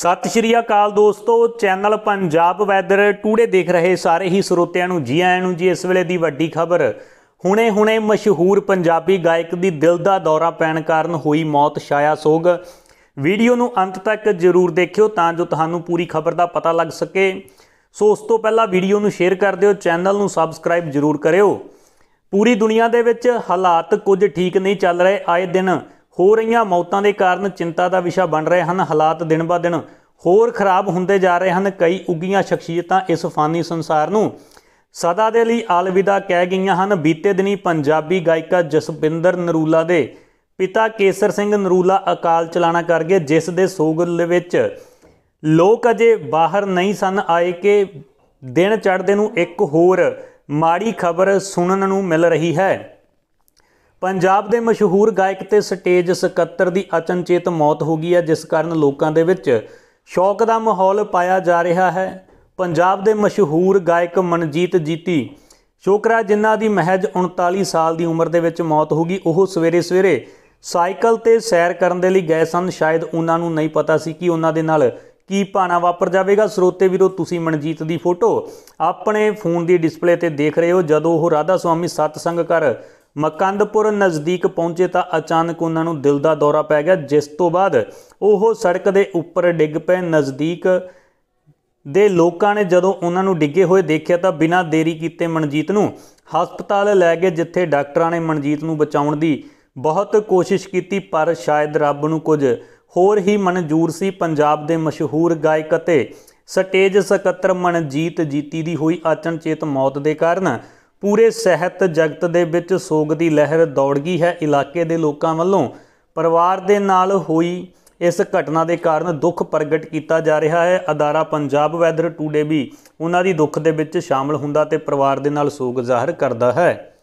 ਸਤਿ ਸ਼੍ਰੀ ਅਕਾਲ ਦੋਸਤੋ channel Punjab weather today ਦੇਖ ਰਹੇ ਸਾਰੇ ਹੀ ਸਰੋਤਿਆਂ ਨੂੰ ਜੀ ਆਇਆਂ ਨੂੰ ਜੀ ਇਸ ਵੇਲੇ ਦੀ ਵੱਡੀ ਖਬਰ ਹੁਣੇ-ਹੁਣੇ ਮਸ਼ਹੂਰ ਪੰਜਾਬੀ ਗਾਇਕ ਦੀ ਦਿਲ ਦਾ ਦੌਰਾ ਪੈਣ ਕਾਰਨ ਹੋਈ ਮੌਤ ਛਾਇਆ ਸੋਗ ਵੀਡੀਓ ਨੂੰ ਅੰਤ ਤੱਕ ਜ਼ਰੂਰ ਦੇਖਿਓ ਤਾਂ ਜੋ ਤੁਹਾਨੂੰ ਪੂਰੀ ਖਬਰ ਦਾ ਪਤਾ ਲੱਗ ਸਕੇ ਸੋ ਉਸ ਤੋਂ ਪਹਿਲਾਂ ਵੀਡੀਓ ਨੂੰ ਸ਼ੇਅਰ ਕਰ ਦਿਓ ਚੈਨਲ ਨੂੰ ਸਬਸਕ੍ਰਾਈਬ ਜ਼ਰੂਰ ਕਰਿਓ ਪੂਰੀ ਦੁਨੀਆ ਦੇ ਵਿੱਚ ਹਾਲਾਤ ਕੁਝ ਠੀਕ ਨਹੀਂ ਚੱਲ ਰਹੇ ਆਏ ਦਿਨ ਹੋ ਰਹੀਆਂ ਮੌਤਾਂ ਦੇ ਕਾਰਨ ਚਿੰਤਾ ਦਾ ਵਿਸ਼ਾ ਬਣ ਰਹੇ ਹਨ ਹਾਲਾਤ ਦਿਨ ਬਾ ਦਿਨ ਹੋਰ ਖਰਾਬ ਹੁੰਦੇ ਜਾ ਰਹੇ ਹਨ ਕਈ ਉੱਗੀਆਂ ਸ਼ਖਸੀਅਤਾਂ ਇਸ ਫਾਨੀ ਸੰਸਾਰ ਨੂੰ ਸਦਾ ਦੇ ਲਈ ਅਲਵਿਦਾ ਕਹਿ ਗਈਆਂ ਹਨ ਬੀਤੇ ਦਿਨੀ ਪੰਜਾਬੀ ਗਾਇਕਾ ਜਸਪਿੰਦਰ ਨਰੂਲਾ ਦੇ ਪਿਤਾ ਕੇਸਰ ਸਿੰਘ ਨਰੂਲਾ ਅਕਾਲ ਚਲਾਣਾ ਕਰ ਗਏ ਜਿਸ ਦੇ ਸੋਗਲ ਵਿੱਚ ਲੋਕ ਅਜੇ ਬਾਹਰ ਨਹੀਂ ਸਨ ਆਏ ਕਿ ਦਿਨ ਚੜ੍ਹਦੇ ਨੂੰ ਇੱਕ ਹੋਰ ਮਾੜੀ ਖਬਰ ਸੁਣਨ ਨੂੰ ਮਿਲ ਰਹੀ ਹੈ ਪੰਜਾਬ ਦੇ ਮਸ਼ਹੂਰ ਗਾਇਕ ਤੇ ਸਟੇਜ ਸਕੱਤਰ ਦੀ ਅਚਨਚੇਤ ਮੌਤ ਹੋ ਗਈ ਹੈ ਜਿਸ ਕਾਰਨ ਲੋਕਾਂ ਦੇ ਵਿੱਚ ਸ਼ੌਕ ਦਾ ਮਾਹੌਲ ਪਾਇਆ ਜਾ ਰਿਹਾ ਹੈ ਪੰਜਾਬ ਦੇ ਮਸ਼ਹੂਰ ਗਾਇਕ ਮਨਜੀਤ ਜੀਤੀ ਸ਼ੋਕਰਾ ਜਿਨ੍ਹਾਂ ਦੀ ਮਹਿਜ 39 ਸਾਲ ਦੀ ਉਮਰ ਦੇ ਵਿੱਚ ਮੌਤ ਹੋ ਗਈ ਉਹ ਸਵੇਰੇ ਸਵੇਰੇ ਸਾਈਕਲ ਤੇ ਸੈਰ ਕਰਨ ਦੇ ਲਈ ਗਏ ਸਨ ਸ਼ਾਇਦ ਉਹਨਾਂ ਨੂੰ ਨਹੀਂ ਪਤਾ ਸੀ ਕਿ ਉਹਨਾਂ ਦੇ ਨਾਲ ਕੀ ਪਾਣਾ ਵਾਪਰ ਜਾਵੇਗਾ ਸਰੋਤੇ ਵੀਰੋ ਤੁਸੀਂ ਮਨਜੀਤ ਦੀ ਫੋਟੋ ਆਪਣੇ ਫੋਨ ਦੀ ਡਿਸਪਲੇ ਤੇ ਦੇਖ ਰਹੇ ਹੋ ਜਦੋਂ ਉਹ ਰਾਧਾ ਸੁਆਮੀ ਸਤਸੰਗ ਕਰ ਮਕੰਦਪੁਰ ਨਜ਼ਦੀਕ ਪਹੁੰਚੇ ਤਾਂ ਅਚਾਨਕ ਉਹਨਾਂ ਨੂੰ ਦਿਲ ਦਾ ਦੌਰਾ ਪੈ ਗਿਆ ਜਿਸ ਤੋਂ ਬਾਅਦ ਉਹ ਸੜਕ ਦੇ ਉੱਪਰ ਡਿੱਗ ਪਏ ਨਜ਼ਦੀਕ ਦੇ ਲੋਕਾਂ ਨੇ ਜਦੋਂ ਉਹਨਾਂ ਨੂੰ ਡਿੱਗੇ ਹੋਏ ਦੇਖਿਆ ਤਾਂ ਬਿਨਾਂ ਦੇਰੀ ਕੀਤੇ ਮਨਜੀਤ ਨੂੰ ਹਸਪਤਾਲ ਲੈ ਗਏ ਜਿੱਥੇ ਡਾਕਟਰਾਂ ਨੇ ਮਨਜੀਤ ਨੂੰ ਬਚਾਉਣ ਦੀ ਬਹੁਤ ਕੋਸ਼ਿਸ਼ ਕੀਤੀ ਪਰ ਸ਼ਾਇਦ ਰੱਬ ਨੂੰ ਕੁਝ ਹੋਰ ਹੀ ਮਨਜ਼ੂਰ ਸੀ ਪੰਜਾਬ ਦੇ ਮਸ਼ਹੂਰ ਗਾਇਕ ਅਤੇ ਸਟੇਜ ਸਕੱਤਰ ਮਨਜੀਤ ਜੀਤੀ ਦੀ ਹੋਈ ਅਚਨਚੇਤ ਮੌਤ ਦੇ ਕਾਰਨ ਪੂਰੇ ਸਹਿਤ ਜਗਤ ਦੇ ਵਿੱਚ ਸੋਗ ਦੀ ਲਹਿਰ ਦੌੜ ਗਈ ਹੈ ਇਲਾਕੇ ਦੇ ਲੋਕਾਂ ਵੱਲੋਂ ਪਰਿਵਾਰ ਦੇ ਨਾਲ ਹੋਈ ਇਸ ਘਟਨਾ ਦੇ ਕਾਰਨ ਦੁੱਖ ਪ੍ਰਗਟ ਕੀਤਾ ਜਾ ਰਿਹਾ ਹੈ ਅਦਾਰਾ ਪੰਜਾਬ ਵੈਦਰ ਟੂਡੇ ਵੀ ਉਹਨਾਂ ਦੀ ਦੁੱਖ ਦੇ ਵਿੱਚ ਸ਼ਾਮਲ ਹੁੰਦਾ ਤੇ ਪਰਿਵਾਰ ਦੇ ਨਾਲ ਸੋਗ ਜ਼ਾਹਰ ਕਰਦਾ ਹੈ